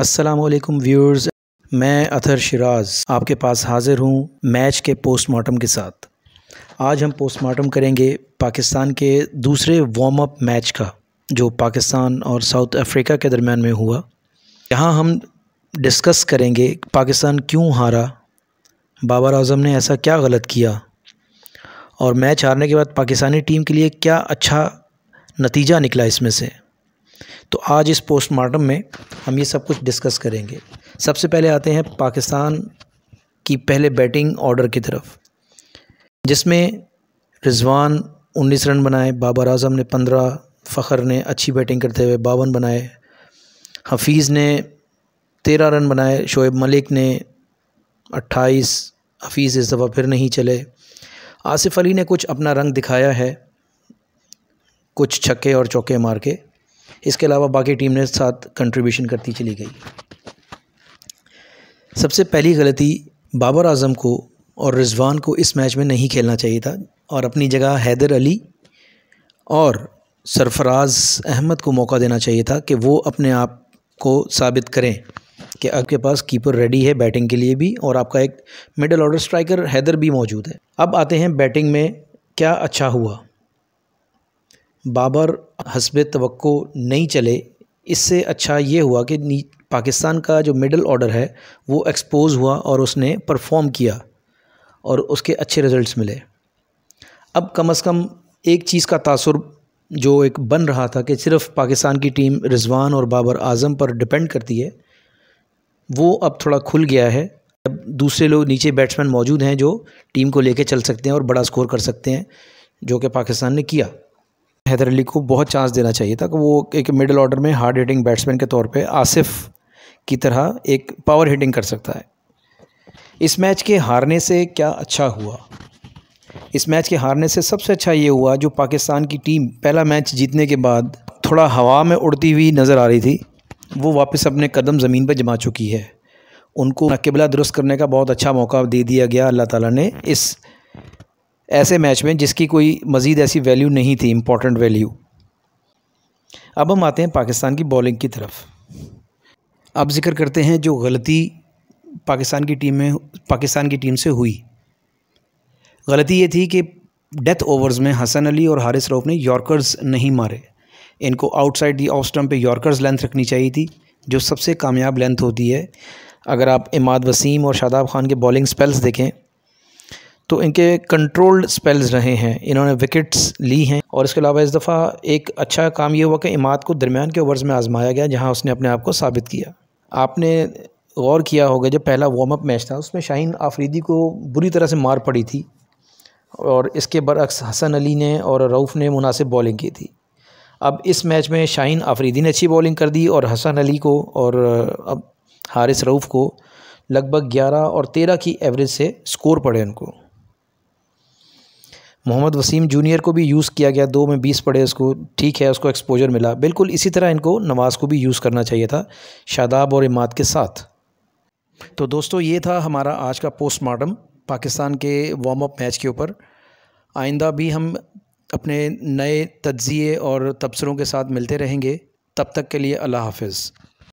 Aslam viewers मैं अथर शराज आपके पास हाज़िर हूँ मैच के पोस्टमार्टम के साथ आज हम पोस्टमार्टम करेंगे पाकिस्तान के दूसरे वार्म अप मैच का जो पाकिस्तान और साउथ अफ्रीका के दरमियान में हुआ यहाँ हम डिस्कस करेंगे पाकिस्तान क्यों हारा बाबर आजम ने ऐसा क्या गलत किया और मैच हारने के बाद पाकिस्तानी टीम के लिए क्या अच्छा नतीजा निकला इसमें से तो आज इस पोस्टमार्टम में हम ये सब कुछ डिस्कस करेंगे सबसे पहले आते हैं पाकिस्तान की पहले बैटिंग ऑर्डर की तरफ जिसमें रिजवान 19 रन बनाए बाबर आजम ने 15 फ़खर ने अच्छी बैटिंग करते हुए बावन बनाए हफीज़ ने तेरह रन बनाए शोएब मलिक ने अट्ठाईस हफीज़ इस दफ़ा फिर नहीं चले आसिफ अली ने कुछ अपना रंग दिखाया है कुछ छक्के और चौके मार के इसके अलावा बाकी टीम ने साथ कंट्रीब्यूशन करती चली गई सबसे पहली गलती बाबर आजम को और रिजवान को इस मैच में नहीं खेलना चाहिए था और अपनी जगह हैदर अली और सरफराज अहमद को मौका देना चाहिए था कि वो अपने आप को साबित करें कि आपके पास कीपर रेडी है बैटिंग के लिए भी और आपका एक मिडल ऑर्डर स्ट्राइकर हैदर भी मौजूद है अब आते हैं बैटिंग में क्या अच्छा हुआ बाबर हसब तो नहीं चले इससे अच्छा ये हुआ कि पाकिस्तान का जो मिडल ऑर्डर है वो एक्सपोज़ हुआ और उसने परफॉर्म किया और उसके अच्छे रिज़ल्ट मिले अब कम अज़ कम एक चीज़ का तासर जो एक बन रहा था कि सिर्फ पाकिस्तान की टीम रिजवान और बाबर आजम पर डिपेंड करती है वो अब थोड़ा खुल गया है अब दूसरे लोग नीचे बैट्समैन मौजूद हैं जो टीम को लेके चल सकते हैं और बड़ा स्कोर कर सकते हैं जो कि पाकिस्तान ने किया हैदर अली को बहुत चांस देना चाहिए था कि वो एक मिडिल ऑर्डर में हार्ड हिटिंग बैट्समैन के तौर पे आसिफ की तरह एक पावर हिटिंग कर सकता है इस मैच के हारने से क्या अच्छा हुआ इस मैच के हारने से सबसे अच्छा ये हुआ जो पाकिस्तान की टीम पहला मैच जीतने के बाद थोड़ा हवा में उड़ती हुई नज़र आ रही थी वो वापस अपने कदम ज़मीन पर जमा चुकी है उनको नकबला दुरुस्त करने का बहुत अच्छा मौका दे दिया गया अल्लाह ताला ने इस ऐसे मैच में जिसकी कोई मज़ीद ऐसी वैल्यू नहीं थी इम्पॉर्टेंट वैल्यू अब हम आते हैं पाकिस्तान की बॉलिंग की तरफ अब जिक्र करते हैं जो गलती पाकिस्तान की टीम में पाकिस्तान की टीम से हुई गलती ये थी कि डेथ ओवर्स में हसन अली और हारिस रऊफ़ ने यॉर्कर्स नहीं मारे इनको आउटसाइड दी ऑफ स्टम्प पे यॉर्कर्स लेंथ रखनी चाहिए थी जो सबसे कामयाब लेंथ होती है अगर आप इमाद वसीम और शादाब खान के बॉलिंग स्पेल्स देखें तो इनके कंट्रोल्ड स्पेल्स रहे हैं इन्होंने विकेट्स ली हैं और इसके अलावा इस दफ़ा एक अच्छा काम ये हुआ कि इमाद को दरमियान के ओवर्स में आजमाया गया जहाँ उसने अपने आप को साबित किया आपने गौर किया होगा जब पहला वार्म अप मैच था उसमें शाहीन आफरीदी को बुरी तरह से मार पड़ी थी और इसके बरक्स हसन अली ने और रऊफ़ ने मुनासिब बॉलिंग की थी अब इस मैच में शाहीन आफरीदी ने अच्छी बॉलिंग कर दी और हसन अली को और अब हारिस रऊफ़ को लगभग 11 और 13 की एवरेज से स्कोर पड़े उनको मोहम्मद वसीम जूनियर को भी यूज़ किया गया दो में बीस पड़े उसको ठीक है उसको एक्सपोजर मिला बिल्कुल इसी तरह इनको नमाज को भी यूज़ करना चाहिए था शादाब और इमाद के साथ तो दोस्तों ये था हमारा आज का पोस्टमार्टम पाकिस्तान के वार्म अप मैच के ऊपर आइंदा भी हम अपने नए तज्ज़िए और तबसरों के साथ मिलते रहेंगे तब तक के लिए अल्लाह हाफिज़